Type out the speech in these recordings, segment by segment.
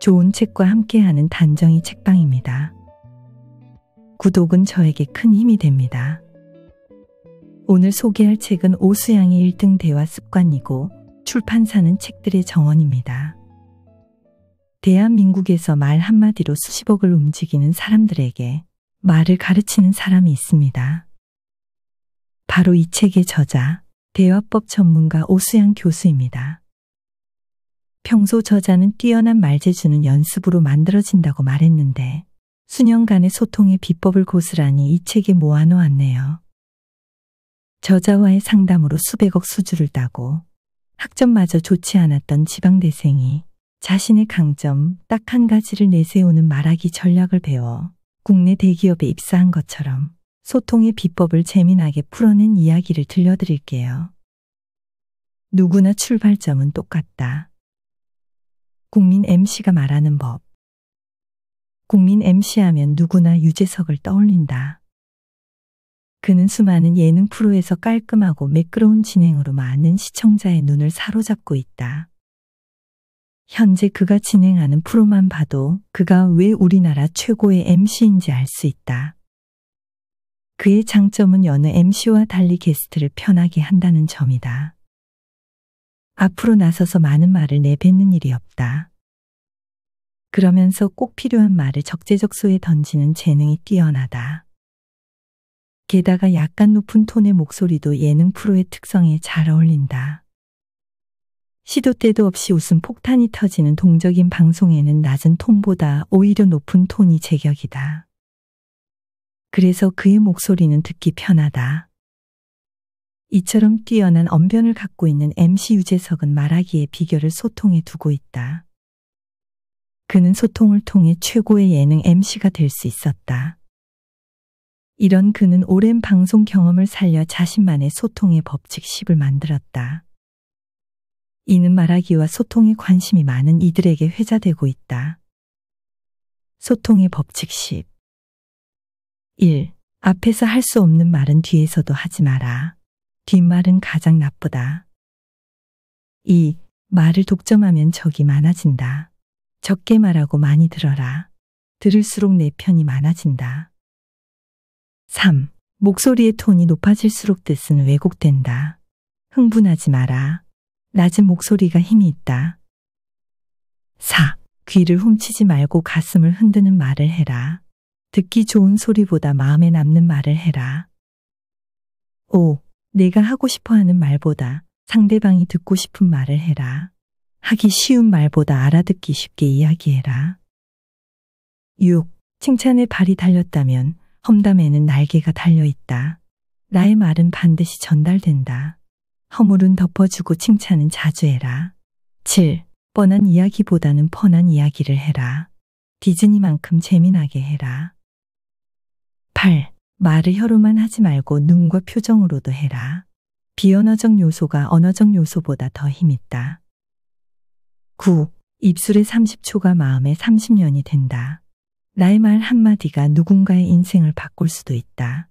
좋은 책과 함께하는 단정이 책방입니다. 구독은 저에게 큰 힘이 됩니다. 오늘 소개할 책은 오수양의 1등 대화 습관이고 출판사는 책들의 정원입니다. 대한민국에서 말 한마디로 수십억을 움직이는 사람들에게 말을 가르치는 사람이 있습니다. 바로 이 책의 저자, 대화법 전문가 오수양 교수입니다. 평소 저자는 뛰어난 말재주는 연습으로 만들어진다고 말했는데 수년간의 소통의 비법을 고스란히 이 책에 모아놓았네요. 저자와의 상담으로 수백억 수주를 따고 학점마저 좋지 않았던 지방대생이 자신의 강점 딱 한 가지를 내세우는 말하기 전략을 배워 국내 대기업에 입사한 것처럼 소통의 비법을 재미나게 풀어낸 이야기를 들려드릴게요. 누구나 출발점은 똑같다. 국민 MC가 말하는 법. 국민 MC 하면 누구나 유재석을 떠올린다. 그는 수많은 예능 프로에서 깔끔하고 매끄러운 진행으로 많은 시청자의 눈을 사로잡고 있다. 현재 그가 진행하는 프로만 봐도 그가 왜 우리나라 최고의 MC인지 알 수 있다. 그의 장점은 여느 MC와 달리 게스트를 편하게 한다는 점이다. 앞으로 나서서 많은 말을 내뱉는 일이 없다. 그러면서 꼭 필요한 말을 적재적소에 던지는 재능이 뛰어나다. 게다가 약간 높은 톤의 목소리도 예능 프로의 특성에 잘 어울린다. 시도 때도 없이 웃음 폭탄이 터지는 동적인 방송에는 낮은 톤보다 오히려 높은 톤이 제격이다. 그래서 그의 목소리는 듣기 편하다. 이처럼 뛰어난 언변을 갖고 있는 MC 유재석은 말하기에 비결을 소통에 두고 있다. 그는 소통을 통해 최고의 예능 MC가 될 수 있었다. 이런 그는 오랜 방송 경험을 살려 자신만의 소통의 법칙 10을 만들었다. 이는 말하기와 소통에 관심이 많은 이들에게 회자되고 있다. 소통의 법칙 10 1. 앞에서 할 수 없는 말은 뒤에서도 하지 마라. 뒷말은 가장 나쁘다. 2. 말을 독점하면 적이 많아진다. 적게 말하고 많이 들어라. 들을수록 내 편이 많아진다. 3. 목소리의 톤이 높아질수록 뜻은 왜곡된다. 흥분하지 마라. 낮은 목소리가 힘이 있다. 4. 귀를 훔치지 말고 가슴을 흔드는 말을 해라. 듣기 좋은 소리보다 마음에 남는 말을 해라. 5. 내가 하고 싶어 하는 말보다 상대방이 듣고 싶은 말을 해라. 하기 쉬운 말보다 알아듣기 쉽게 이야기해라. 6. 칭찬에 발이 달렸다면 험담에는 날개가 달려있다. 나의 말은 반드시 전달된다. 허물은 덮어주고 칭찬은 자주 해라. 7. 뻔한 이야기보다는 뻔한 이야기를 해라. 디즈니만큼 재미나게 해라. 8. 말을 혀로만 하지 말고 눈과 표정으로도 해라. 비언어적 요소가 언어적 요소보다 더 힘있다. 9. 입술의 30초가 마음의 30년이 된다. 나의 말 한마디가 누군가의 인생을 바꿀 수도 있다.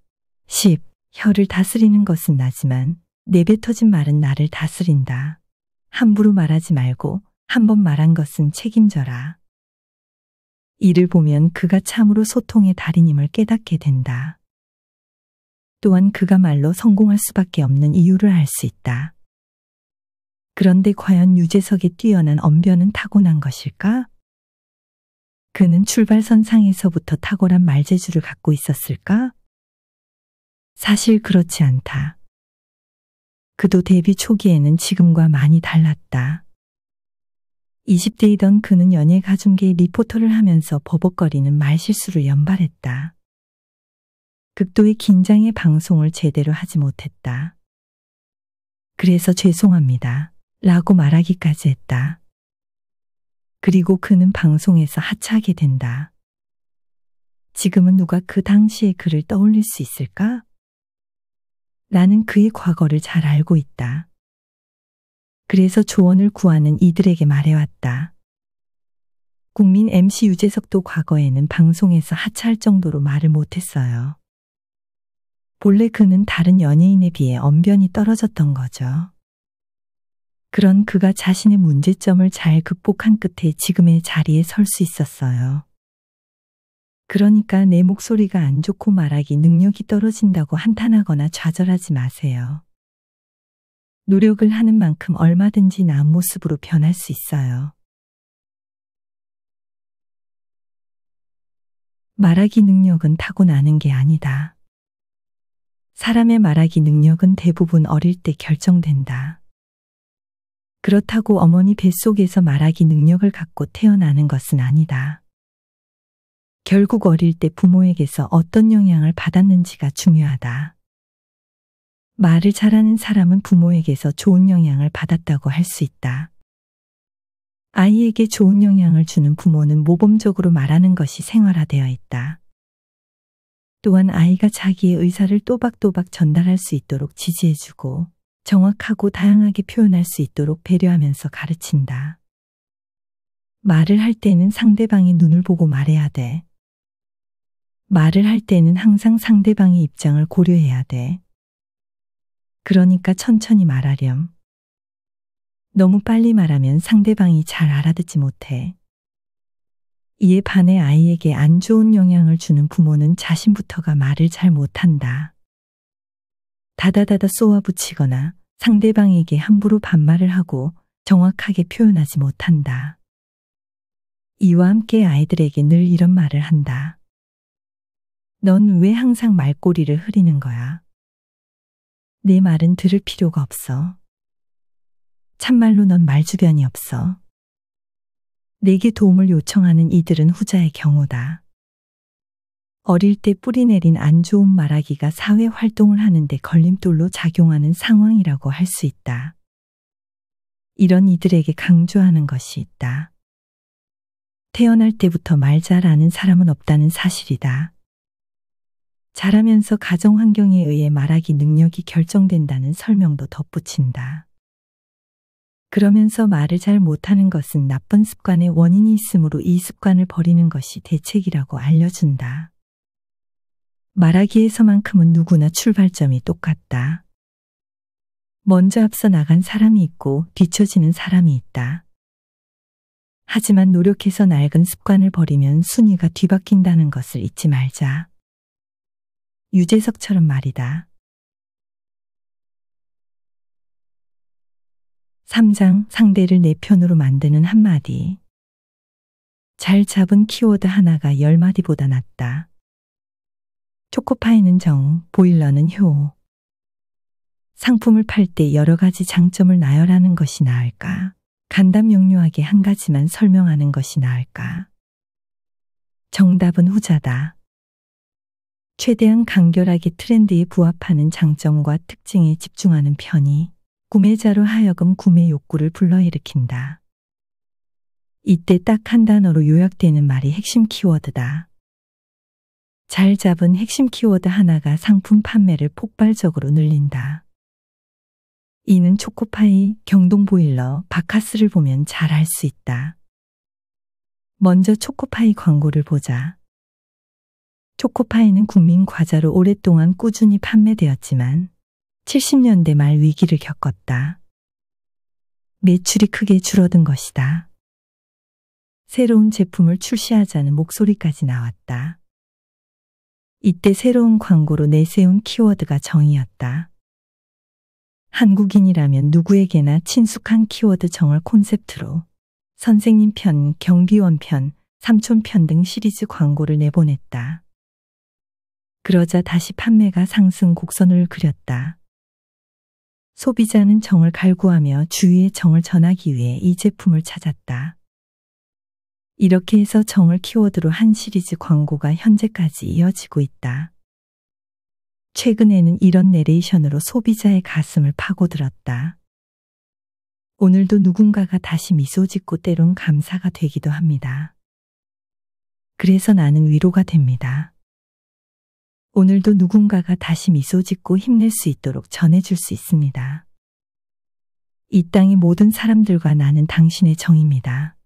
10. 혀를 다스리는 것은 나지만 내뱉어진 말은 나를 다스린다. 함부로 말하지 말고 한 번 말한 것은 책임져라. 이를 보면 그가 참으로 소통의 달인임을 깨닫게 된다. 또한 그가말로 성공할 수밖에 없는 이유를 알 수 있다. 그런데 과연 유재석의 뛰어난 언변은 타고난 것일까? 그는 출발선 상에서부터 탁월한 말재주를 갖고 있었을까? 사실 그렇지 않다. 그도 데뷔 초기에는 지금과 많이 달랐다. 20대이던 그는 연예 가중계 리포터를 하면서 버벅거리는 말실수를 연발했다. 극도의 긴장의 방송을 제대로 하지 못했다. 그래서 죄송합니다. 라고 말하기까지 했다. 그리고 그는 방송에서 하차하게 된다. 지금은 누가 그 당시의 그를 떠올릴 수 있을까? 나는 그의 과거를 잘 알고 있다. 그래서 조언을 구하는 이들에게 말해왔다. 국민 MC 유재석도 과거에는 방송에서 하차할 정도로 말을 못했어요. 본래 그는 다른 연예인에 비해 언변이 떨어졌던 거죠. 그런 그가 자신의 문제점을 잘 극복한 끝에 지금의 자리에 설 수 있었어요. 그러니까 내 목소리가 안 좋고 말하기 능력이 떨어진다고 한탄하거나 좌절하지 마세요. 노력을 하는 만큼 얼마든지 나은 모습으로 변할 수 있어요. 말하기 능력은 타고나는 게 아니다. 사람의 말하기 능력은 대부분 어릴 때 결정된다. 그렇다고 어머니 뱃속에서 말하기 능력을 갖고 태어나는 것은 아니다. 결국 어릴 때 부모에게서 어떤 영향을 받았는지가 중요하다. 말을 잘하는 사람은 부모에게서 좋은 영향을 받았다고 할 수 있다. 아이에게 좋은 영향을 주는 부모는 모범적으로 말하는 것이 생활화되어 있다. 또한 아이가 자기의 의사를 또박또박 전달할 수 있도록 지지해주고 정확하고 다양하게 표현할 수 있도록 배려하면서 가르친다. 말을 할 때는 상대방의 눈을 보고 말해야 돼. 말을 할 때는 항상 상대방의 입장을 고려해야 돼. 그러니까 천천히 말하렴. 너무 빨리 말하면 상대방이 잘 알아듣지 못해. 이에 반해 아이에게 안 좋은 영향을 주는 부모는 자신부터가 말을 잘 못한다. 다다다다 쏘아붙이거나 상대방에게 함부로 반말을 하고 정확하게 표현하지 못한다. 이와 함께 아이들에게 늘 이런 말을 한다. 넌 왜 항상 말꼬리를 흐리는 거야? 내 말은 들을 필요가 없어. 참말로 넌 말주변이 없어. 내게 도움을 요청하는 이들은 후자의 경우다. 어릴 때 뿌리내린 안 좋은 말하기가 사회 활동을 하는데 걸림돌로 작용하는 상황이라고 할 수 있다. 이런 이들에게 강조하는 것이 있다. 태어날 때부터 말 잘하는 사람은 없다는 사실이다. 자라면서 가정 환경에 의해 말하기 능력이 결정된다는 설명도 덧붙인다. 그러면서 말을 잘 못하는 것은 나쁜 습관의 원인이 있으므로 이 습관을 버리는 것이 대책이라고 알려준다. 말하기에서만큼은 누구나 출발점이 똑같다. 먼저 앞서 나간 사람이 있고 뒤처지는 사람이 있다. 하지만 노력해서 낡은 습관을 버리면 순위가 뒤바뀐다는 것을 잊지 말자. 유재석처럼 말이다. 3장 상대를 내 편으로 만드는 한마디. 잘 잡은 키워드 하나가 10마디보다 낫다. 초코파이는 정, 보일러는 효. 상품을 팔 때 여러 가지 장점을 나열하는 것이 나을까? 간단 명료하게 한 가지만 설명하는 것이 나을까? 정답은 후자다. 최대한 간결하게 트렌드에 부합하는 장점과 특징에 집중하는 편이 구매자로 하여금 구매 욕구를 불러일으킨다. 이때 딱 한 단어로 요약되는 말이 핵심 키워드다. 잘 잡은 핵심 키워드 하나가 상품 판매를 폭발적으로 늘린다. 이는 초코파이, 경동보일러, 바카스를 보면 잘 알 수 있다. 먼저 초코파이 광고를 보자. 초코파이는 국민 과자로 오랫동안 꾸준히 판매되었지만 70년대 말 위기를 겪었다. 매출이 크게 줄어든 것이다. 새로운 제품을 출시하자는 목소리까지 나왔다. 이때 새로운 광고로 내세운 키워드가 정이었다. 한국인이라면 누구에게나 친숙한 키워드 정을 콘셉트로 선생님 편, 경비원 편, 삼촌 편 등 시리즈 광고를 내보냈다. 그러자 다시 판매가 상승 곡선을 그렸다. 소비자는 정을 갈구하며 주위에 정을 전하기 위해 이 제품을 찾았다. 이렇게 해서 정을 키워드로 한 시리즈 광고가 현재까지 이어지고 있다. 최근에는 이런 내레이션으로 소비자의 가슴을 파고들었다. 오늘도 누군가가 다시 미소 짓고 때론 감사가 되기도 합니다. 그래서 나는 위로가 됩니다. 오늘도 누군가가 다시 미소 짓고 힘낼 수 있도록 전해줄 수 있습니다. 이 땅의 모든 사람들과 나는 당신의 정입니다.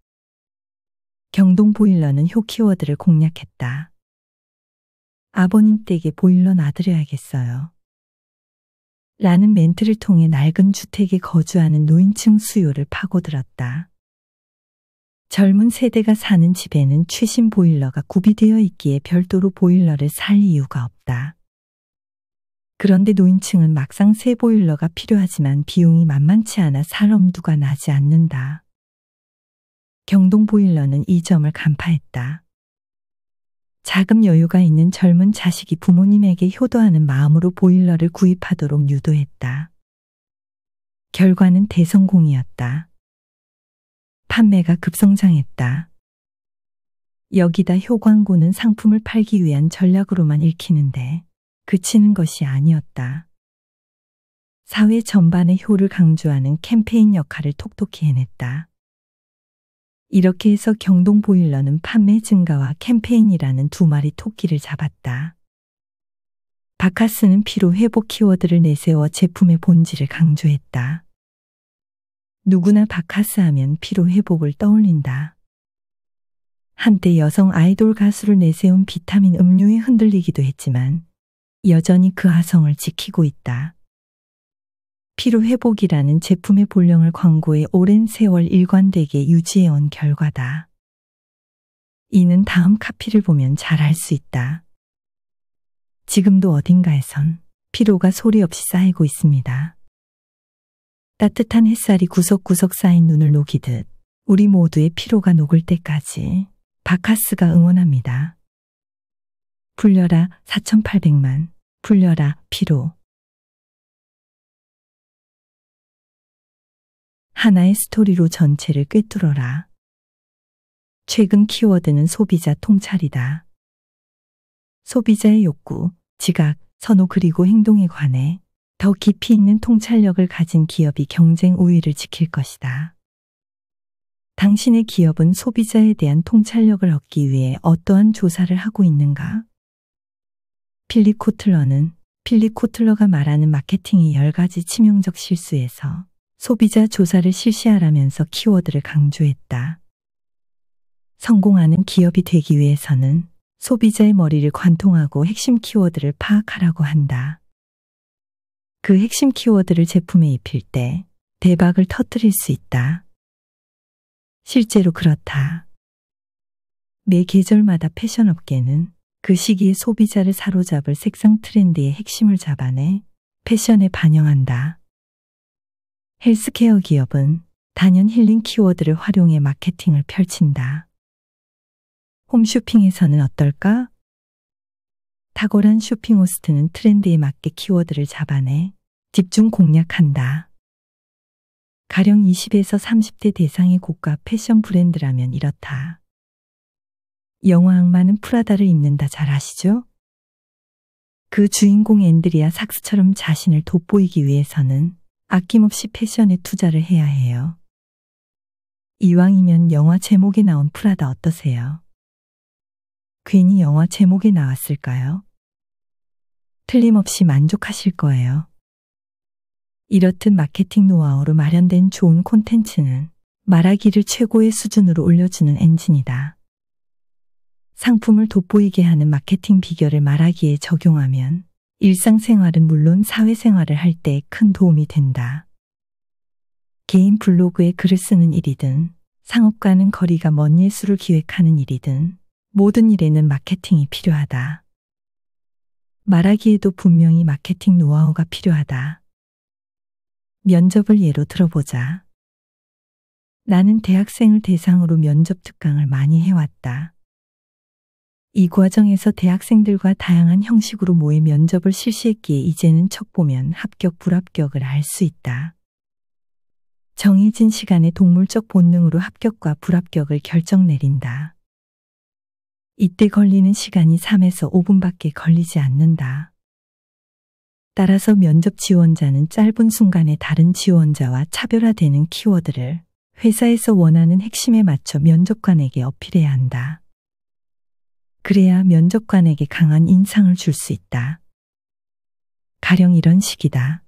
경동 보일러는 효 키워드를 공략했다. 아버님 댁에 보일러 놔드려야겠어요. 라는 멘트를 통해 낡은 주택에 거주하는 노인층 수요를 파고들었다. 젊은 세대가 사는 집에는 최신 보일러가 구비되어 있기에 별도로 보일러를 살 이유가 없다. 그런데 노인층은 막상 새 보일러가 필요하지만 비용이 만만치 않아 살 엄두가 나지 않는다. 경동 보일러는 이 점을 간파했다. 자금 여유가 있는 젊은 자식이 부모님에게 효도하는 마음으로 보일러를 구입하도록 유도했다. 결과는 대성공이었다. 판매가 급성장했다. 여기다 효광고는 상품을 팔기 위한 전략으로만 읽히는데 그치는 것이 아니었다. 사회 전반의 효를 강조하는 캠페인 역할을 톡톡히 해냈다. 이렇게 해서 경동 보일러는 판매 증가와 캠페인이라는 두 마리 토끼를 잡았다. 바카스는 피로 회복 키워드를 내세워 제품의 본질을 강조했다. 누구나 바카스 하면 피로회복을 떠올린다. 한때 여성 아이돌 가수를 내세운 비타민 음료에 흔들리기도 했지만 여전히 그 화성을 지키고 있다. 피로회복이라는 제품의 본령을 광고에 오랜 세월 일관되게 유지해온 결과다. 이는 다음 카피를 보면 잘 알 수 있다. 지금도 어딘가에선 피로가 소리 없이 쌓이고 있습니다. 따뜻한 햇살이 구석구석 쌓인 눈을 녹이듯 우리 모두의 피로가 녹을 때까지 바카스가 응원합니다. 불려라 4800만, 불려라 피로. 하나의 스토리로 전체를 꿰뚫어라. 최근 키워드는 소비자 통찰이다. 소비자의 욕구, 지각, 선호 그리고 행동에 관해 더 깊이 있는 통찰력을 가진 기업이 경쟁 우위를 지킬 것이다. 당신의 기업은 소비자에 대한 통찰력을 얻기 위해 어떠한 조사를 하고 있는가? 필리 코틀러는 필리 코틀러가 말하는 마케팅의 10가지 치명적 실수에서 소비자 조사를 실시하라면서 키워드를 강조했다. 성공하는 기업이 되기 위해서는 소비자의 머리를 관통하고 핵심 키워드를 파악하라고 한다. 그 핵심 키워드를 제품에 입힐 때 대박을 터뜨릴 수 있다. 실제로 그렇다. 매 계절마다 패션업계는 그시기의 소비자를 사로잡을 색상 트렌드의 핵심을 잡아내 패션에 반영한다. 헬스케어 기업은 단연 힐링 키워드를 활용해 마케팅을 펼친다. 홈쇼핑에서는 어떨까? 탁월한 쇼핑호스트는 트렌드에 맞게 키워드를 잡아내 집중 공략한다. 가령 20에서 30대 대상의 고가 패션 브랜드라면 이렇다. 영화 악마는 프라다를 입는다 잘 아시죠? 그 주인공 앤드리아 삭스처럼 자신을 돋보이기 위해서는 아낌없이 패션에 투자를 해야 해요. 이왕이면 영화 제목에 나온 프라다 어떠세요? 괜히 영화 제목에 나왔을까요? 틀림없이 만족하실 거예요. 이렇듯 마케팅 노하우로 마련된 좋은 콘텐츠는 말하기를 최고의 수준으로 올려주는 엔진이다. 상품을 돋보이게 하는 마케팅 비결을 말하기에 적용하면 일상생활은 물론 사회생활을 할 때 큰 도움이 된다. 개인 블로그에 글을 쓰는 일이든 상업과는 거리가 먼 예술을 기획하는 일이든 모든 일에는 마케팅이 필요하다. 말하기에도 분명히 마케팅 노하우가 필요하다. 면접을 예로 들어보자. 나는 대학생을 대상으로 면접 특강을 많이 해왔다. 이 과정에서 대학생들과 다양한 형식으로 모의 면접을 실시했기에 이제는 척 보면 합격 불합격을 알 수 있다. 정해진 시간에 동물적 본능으로 합격과 불합격을 결정 내린다. 이때 걸리는 시간이 3에서 5분밖에 걸리지 않는다. 따라서 면접 지원자는 짧은 순간에 다른 지원자와 차별화되는 키워드를 회사에서 원하는 핵심에 맞춰 면접관에게 어필해야 한다. 그래야 면접관에게 강한 인상을 줄 수 있다. 가령 이런 식이다.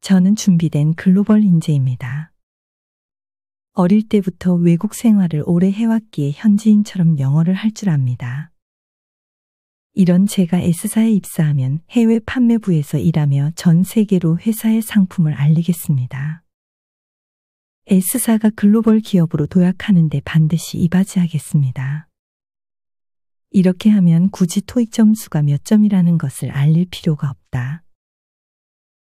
저는 준비된 글로벌 인재입니다. 어릴 때부터 외국 생활을 오래 해왔기에 현지인처럼 영어를 할 줄 압니다. 이런 제가 S사에 입사하면 해외 판매부에서 일하며 전 세계로 회사의 상품을 알리겠습니다. S사가 글로벌 기업으로 도약하는데 반드시 이바지하겠습니다. 이렇게 하면 굳이 토익 점수가 몇 점이라는 것을 알릴 필요가 없다.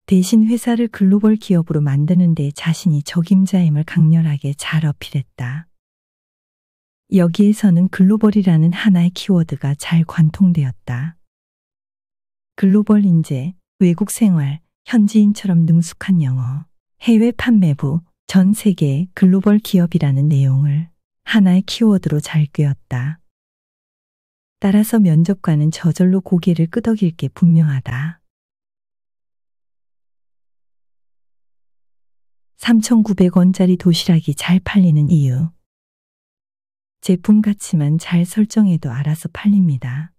대신 회사를 글로벌 기업으로 만드는 데 자신이 적임자임을 강렬하게 잘 어필했다. 여기에서는 글로벌이라는 하나의 키워드가 잘 관통되었다. 글로벌 인재, 외국 생활, 현지인처럼 능숙한 영어, 해외 판매부, 전 세계 글로벌 기업이라는 내용을 하나의 키워드로 잘 꿰었다. 따라서 면접관은 저절로 고개를 끄덕일 게 분명하다. 3,900원짜리 도시락이 잘 팔리는 이유. 제품 가치만 잘 설정해도 알아서 팔립니다.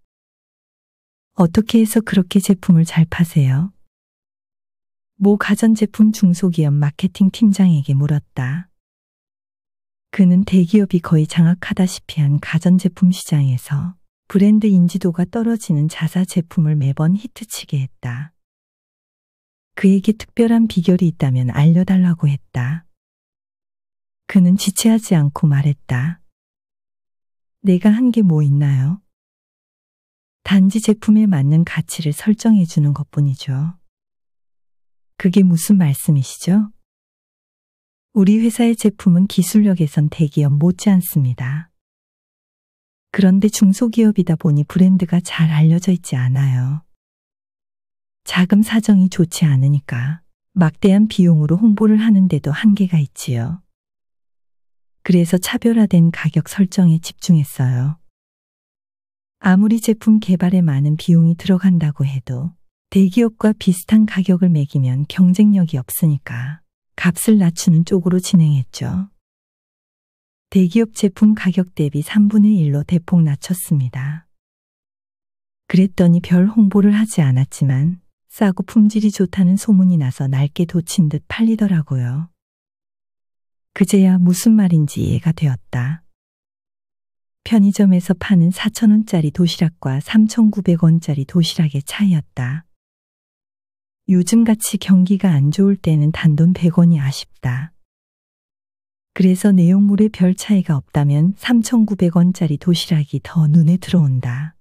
어떻게 해서 그렇게 제품을 잘 파세요? 모 가전제품 중소기업 마케팅 팀장에게 물었다. 그는 대기업이 거의 장악하다시피 한 가전제품 시장에서 브랜드 인지도가 떨어지는 자사 제품을 매번 히트치게 했다. 그에게 특별한 비결이 있다면 알려달라고 했다. 그는 지체하지 않고 말했다. 내가 한 게 뭐 있나요? 단지 제품에 맞는 가치를 설정해 주는 것 뿐이죠. 그게 무슨 말씀이시죠? 우리 회사의 제품은 기술력에선 대기업 못지않습니다. 그런데 중소기업이다 보니 브랜드가 잘 알려져 있지 않아요. 자금 사정이 좋지 않으니까 막대한 비용으로 홍보를 하는데도 한계가 있지요. 그래서 차별화된 가격 설정에 집중했어요. 아무리 제품 개발에 많은 비용이 들어간다고 해도 대기업과 비슷한 가격을 매기면 경쟁력이 없으니까 값을 낮추는 쪽으로 진행했죠. 대기업 제품 가격 대비 3분의 1로 대폭 낮췄습니다. 그랬더니 별 홍보를 하지 않았지만 싸고 품질이 좋다는 소문이 나서 낡게 돋친 듯 팔리더라고요. 그제야 무슨 말인지 이해가 되었다. 편의점에서 파는 4,000원짜리 도시락과 3,900원짜리 도시락의 차이였다. 요즘같이 경기가 안 좋을 때는 단돈 100원이 아쉽다. 그래서 내용물에 별 차이가 없다면 3,900원짜리 도시락이 더 눈에 들어온다.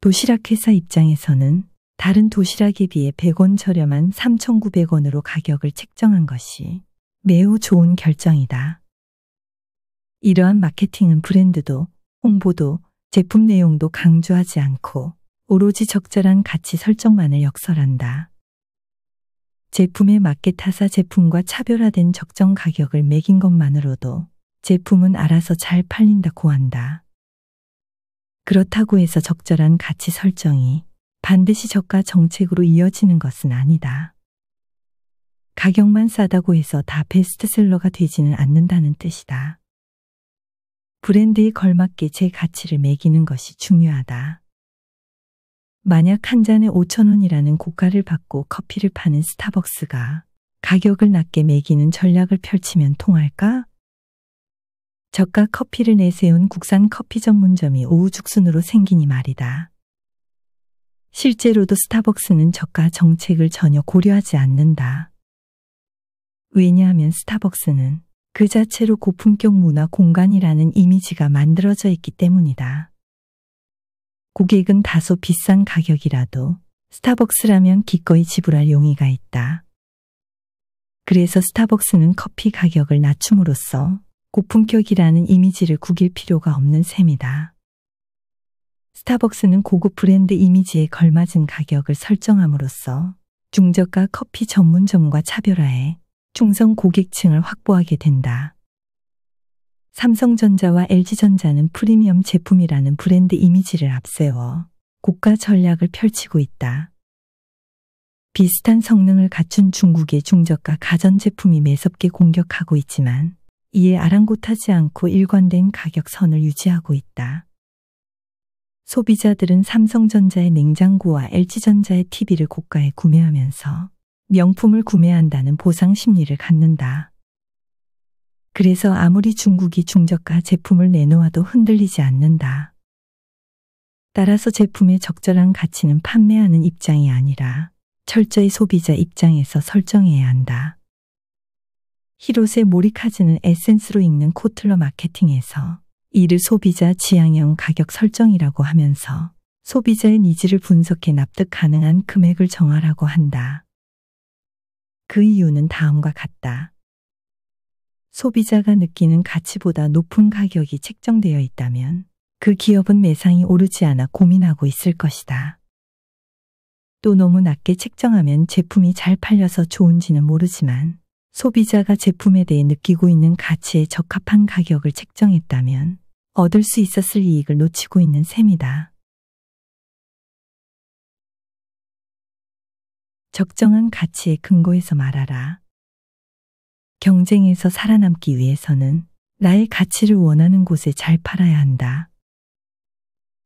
도시락 회사 입장에서는 다른 도시락에 비해 100원 저렴한 3,900원으로 가격을 책정한 것이 매우 좋은 결정이다. 이러한 마케팅은 브랜드도 홍보도 제품 내용도 강조하지 않고 오로지 적절한 가치 설정만을 역설한다. 제품의 맞게 타사 제품과 차별화된 적정 가격을 매긴 것만으로도 제품은 알아서 잘 팔린다고 한다. 그렇다고 해서 적절한 가치 설정이 반드시 저가 정책으로 이어지는 것은 아니다. 가격만 싸다고 해서 다 베스트셀러가 되지는 않는다는 뜻이다. 브랜드에 걸맞게 제 가치를 매기는 것이 중요하다. 만약 한 잔에 5천원이라는 고가를 받고 커피를 파는 스타벅스가 가격을 낮게 매기는 전략을 펼치면 통할까? 저가 커피를 내세운 국산 커피 전문점이 오후죽순으로 생기니 말이다. 실제로도 스타벅스는 저가 정책을 전혀 고려하지 않는다. 왜냐하면 스타벅스는 그 자체로 고품격 문화 공간이라는 이미지가 만들어져 있기 때문이다. 고객은 다소 비싼 가격이라도 스타벅스라면 기꺼이 지불할 용의가 있다. 그래서 스타벅스는 커피 가격을 낮춤으로써 고품격이라는 이미지를 구길 필요가 없는 셈이다. 스타벅스는 고급 브랜드 이미지에 걸맞은 가격을 설정함으로써 중저가 커피 전문점과 차별화해 충성 고객층을 확보하게 된다. 삼성전자와 LG전자는 프리미엄 제품이라는 브랜드 이미지를 앞세워 고가 전략을 펼치고 있다. 비슷한 성능을 갖춘 중국의 중저가 가전제품이 매섭게 공격하고 있지만 이에 아랑곳하지 않고 일관된 가격선을 유지하고 있다. 소비자들은 삼성전자의 냉장고와 LG전자의 TV를 고가에 구매하면서 명품을 구매한다는 보상 심리를 갖는다. 그래서 아무리 중국이 중저가 제품을 내놓아도 흔들리지 않는다. 따라서 제품의 적절한 가치는 판매하는 입장이 아니라 철저히 소비자 입장에서 설정해야 한다. 히롯의 모리카즈는 에센스로 읽는 코틀러 마케팅에서 이를 소비자 지향형 가격 설정이라고 하면서 소비자의 니즈를 분석해 납득 가능한 금액을 정하라고 한다. 그 이유는 다음과 같다. 소비자가 느끼는 가치보다 높은 가격이 책정되어 있다면 그 기업은 매상이 오르지 않아 고민하고 있을 것이다. 또 너무 낮게 책정하면 제품이 잘 팔려서 좋은지는 모르지만 소비자가 제품에 대해 느끼고 있는 가치에 적합한 가격을 책정했다면 얻을 수 있었을 이익을 놓치고 있는 셈이다. 적정한 가치에 근거해서 말하라. 경쟁에서 살아남기 위해서는 나의 가치를 원하는 곳에 잘 팔아야 한다.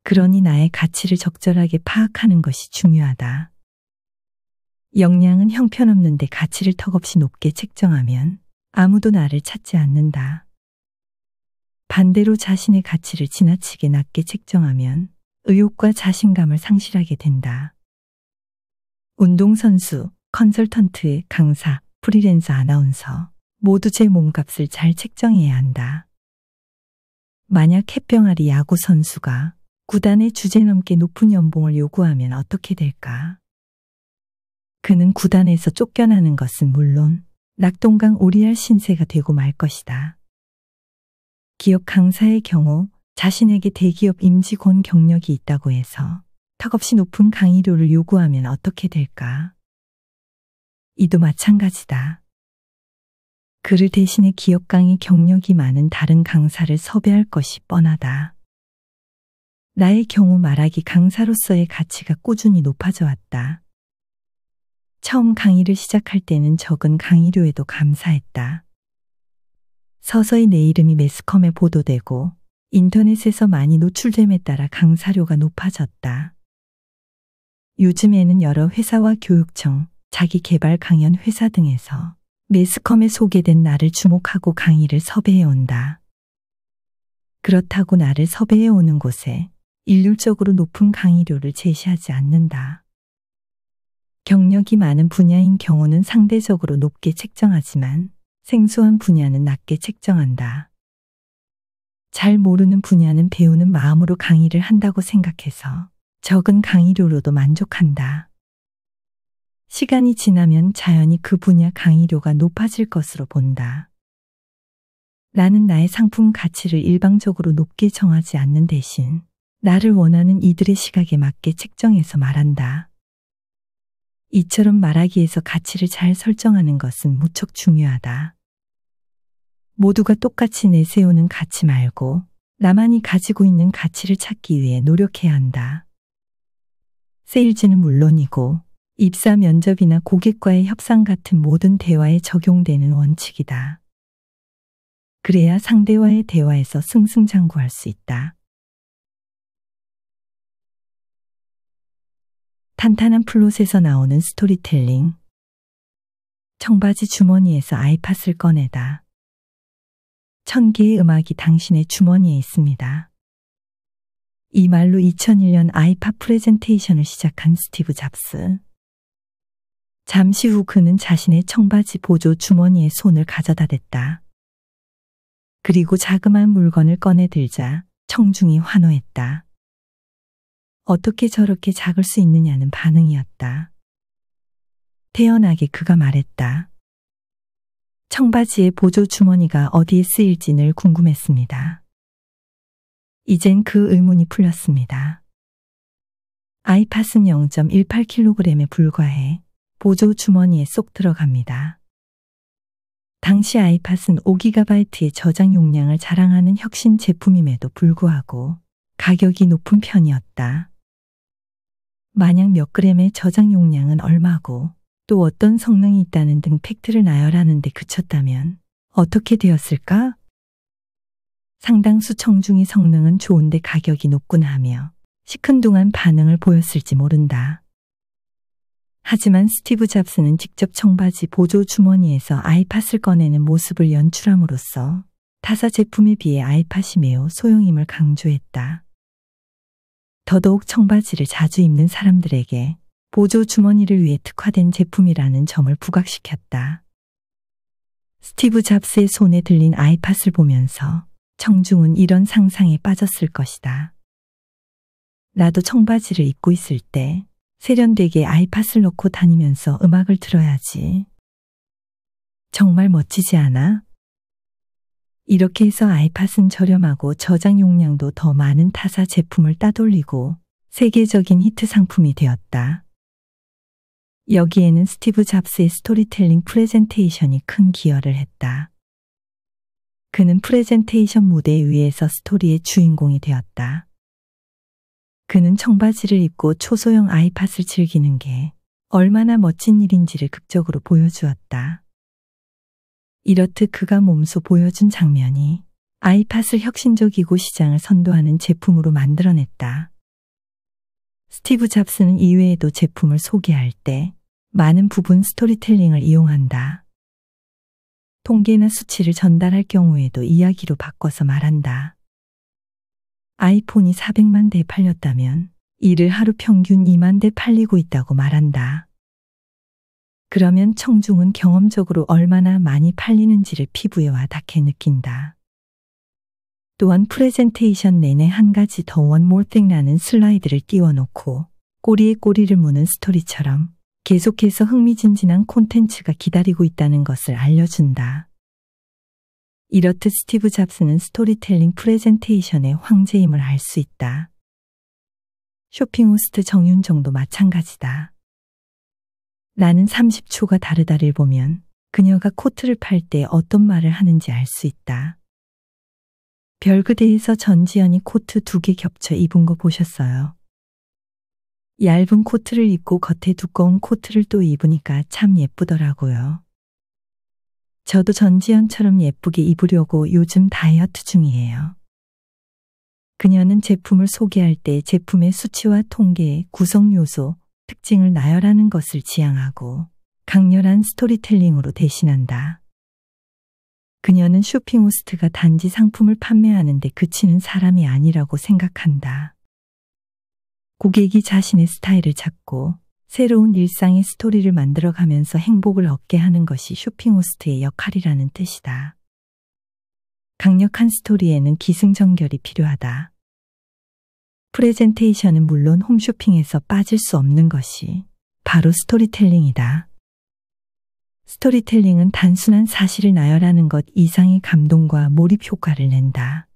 그러니 나의 가치를 적절하게 파악하는 것이 중요하다. 역량은 형편없는데 가치를 턱없이 높게 책정하면 아무도 나를 찾지 않는다. 반대로 자신의 가치를 지나치게 낮게 책정하면 의욕과 자신감을 상실하게 된다. 운동선수, 컨설턴트, 강사, 프리랜서 아나운서 모두 제 몸값을 잘 책정해야 한다. 만약 햇병아리 야구 선수가 구단의 주제 넘게 높은 연봉을 요구하면 어떻게 될까? 그는 구단에서 쫓겨나는 것은 물론 낙동강 오리알 신세가 되고 말 것이다. 기업 강사의 경우 자신에게 대기업 임직원 경력이 있다고 해서 턱없이 높은 강의료를 요구하면 어떻게 될까? 이도 마찬가지다. 그를 대신해 기업 강의 경력이 많은 다른 강사를 섭외할 것이 뻔하다. 나의 경우 말하기 강사로서의 가치가 꾸준히 높아져 왔다. 처음 강의를 시작할 때는 적은 강의료에도 감사했다. 서서히 내 이름이 매스컴에 보도되고 인터넷에서 많이 노출됨에 따라 강사료가 높아졌다. 요즘에는 여러 회사와 교육청, 자기개발 강연 회사 등에서 매스컴에 소개된 나를 주목하고 강의를 섭외해온다. 그렇다고 나를 섭외해오는 곳에 일률적으로 높은 강의료를 제시하지 않는다. 경력이 많은 분야인 경우는 상대적으로 높게 책정하지만 생소한 분야는 낮게 책정한다. 잘 모르는 분야는 배우는 마음으로 강의를 한다고 생각해서 적은 강의료로도 만족한다. 시간이 지나면 자연히 그 분야 강의료가 높아질 것으로 본다. 나는 나의 상품 가치를 일방적으로 높게 정하지 않는 대신 나를 원하는 이들의 시각에 맞게 책정해서 말한다. 이처럼 말하기에서 가치를 잘 설정하는 것은 무척 중요하다. 모두가 똑같이 내세우는 가치 말고 나만이 가지고 있는 가치를 찾기 위해 노력해야 한다. 세일즈는 물론이고 입사 면접이나 고객과의 협상 같은 모든 대화에 적용되는 원칙이다. 그래야 상대와의 대화에서 승승장구할 수 있다. 탄탄한 플롯에서 나오는 스토리텔링. 청바지 주머니에서 아이팟을 꺼내다. 천 개의 음악이 당신의 주머니에 있습니다. 이 말로 2001년 아이팟 프레젠테이션을 시작한 스티브 잡스. 잠시 후 그는 자신의 청바지 보조 주머니에 손을 가져다 댔다. 그리고 자그마한 물건을 꺼내 들자 청중이 환호했다. 어떻게 저렇게 작을 수 있느냐는 반응이었다. 태연하게 그가 말했다. 청바지의 보조 주머니가 어디에 쓰일지를 궁금했습니다. 이젠 그 의문이 풀렸습니다. 아이팟은 0.18kg에 불과해 보조 주머니에 쏙 들어갑니다. 당시 아이팟은 5GB의 저장 용량을 자랑하는 혁신 제품임에도 불구하고 가격이 높은 편이었다. 만약 몇 그램의 저장 용량은 얼마고 또 어떤 성능이 있다는 등 팩트를 나열하는데 그쳤다면 어떻게 되었을까? 상당수 청중이 성능은 좋은데 가격이 높구나 하며 시큰둥한 반응을 보였을지 모른다. 하지만 스티브 잡스는 직접 청바지 보조 주머니에서 아이팟을 꺼내는 모습을 연출함으로써 타사 제품에 비해 아이팟이 매우 소용임을 강조했다. 더더욱 청바지를 자주 입는 사람들에게 보조 주머니를 위해 특화된 제품이라는 점을 부각시켰다. 스티브 잡스의 손에 들린 아이팟을 보면서 청중은 이런 상상에 빠졌을 것이다. 나도 청바지를 입고 있을 때 세련되게 아이팟을 놓고 다니면서 음악을 들어야지. 정말 멋지지 않아? 이렇게 해서 아이팟은 저렴하고 저장 용량도 더 많은 타사 제품을 따돌리고 세계적인 히트 상품이 되었다. 여기에는 스티브 잡스의 스토리텔링 프레젠테이션이 큰 기여를 했다. 그는 프레젠테이션 무대에 의해서 스토리의 주인공이 되었다. 그는 청바지를 입고 초소형 아이팟을 즐기는 게 얼마나 멋진 일인지를 극적으로 보여주었다. 이렇듯 그가 몸소 보여준 장면이 아이팟을 혁신적이고 시장을 선도하는 제품으로 만들어냈다. 스티브 잡스는 이외에도 제품을 소개할 때 많은 부분 스토리텔링을 이용한다. 통계나 수치를 전달할 경우에도 이야기로 바꿔서 말한다. 아이폰이 400만 대 팔렸다면 이를 하루 평균 2만 대 팔리고 있다고 말한다. 그러면 청중은 경험적으로 얼마나 많이 팔리는지를 피부에 와 닿게 느낀다. 또한 프레젠테이션 내내 한 가지 더 원몰땡라는 슬라이드를 띄워놓고 꼬리에 꼬리를 무는 스토리처럼 계속해서 흥미진진한 콘텐츠가 기다리고 있다는 것을 알려준다. 이렇듯 스티브 잡스는 스토리텔링 프레젠테이션의 황제임을 알 수 있다. 쇼핑 호스트 정윤정도 마찬가지다. 나는 30초가 다르다를 보면 그녀가 코트를 팔 때 어떤 말을 하는지 알 수 있다. 별그대에서 전지현이 코트 두 개 겹쳐 입은 거 보셨어요. 얇은 코트를 입고 겉에 두꺼운 코트를 또 입으니까 참 예쁘더라고요. 저도 전지현처럼 예쁘게 입으려고 요즘 다이어트 중이에요. 그녀는 제품을 소개할 때 제품의 수치와 통계, 구성 요소, 특징을 나열하는 것을 지향하고 강렬한 스토리텔링으로 대신한다. 그녀는 쇼핑호스트가 단지 상품을 판매하는데 그치는 사람이 아니라고 생각한다. 고객이 자신의 스타일을 찾고 새로운 일상의 스토리를 만들어가면서 행복을 얻게 하는 것이 쇼핑 호스트의 역할이라는 뜻이다. 강력한 스토리에는 기승전결이 필요하다. 프레젠테이션은 물론 홈쇼핑에서 빠질 수 없는 것이 바로 스토리텔링이다. 스토리텔링은 단순한 사실을 나열하는 것 이상의 감동과 몰입 효과를 낸다.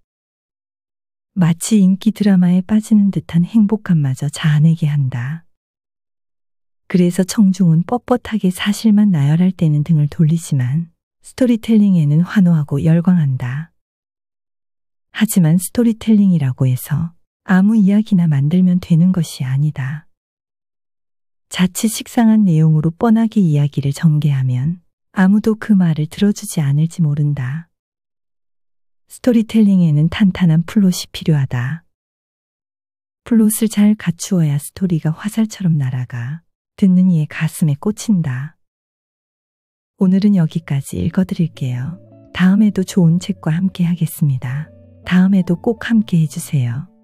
마치 인기 드라마에 빠지는 듯한 행복감마저 자아내게 한다. 그래서 청중은 뻣뻣하게 사실만 나열할 때는 등을 돌리지만 스토리텔링에는 환호하고 열광한다. 하지만 스토리텔링이라고 해서 아무 이야기나 만들면 되는 것이 아니다. 자칫 식상한 내용으로 뻔하게 이야기를 전개하면 아무도 그 말을 들어주지 않을지 모른다. 스토리텔링에는 탄탄한 플롯이 필요하다. 플롯을 잘 갖추어야 스토리가 화살처럼 날아가 듣는 이의 가슴에 꽂힌다. 오늘은 여기까지 읽어드릴게요. 다음에도 좋은 책과 함께 하겠습니다. 다음에도 꼭 함께 해주세요.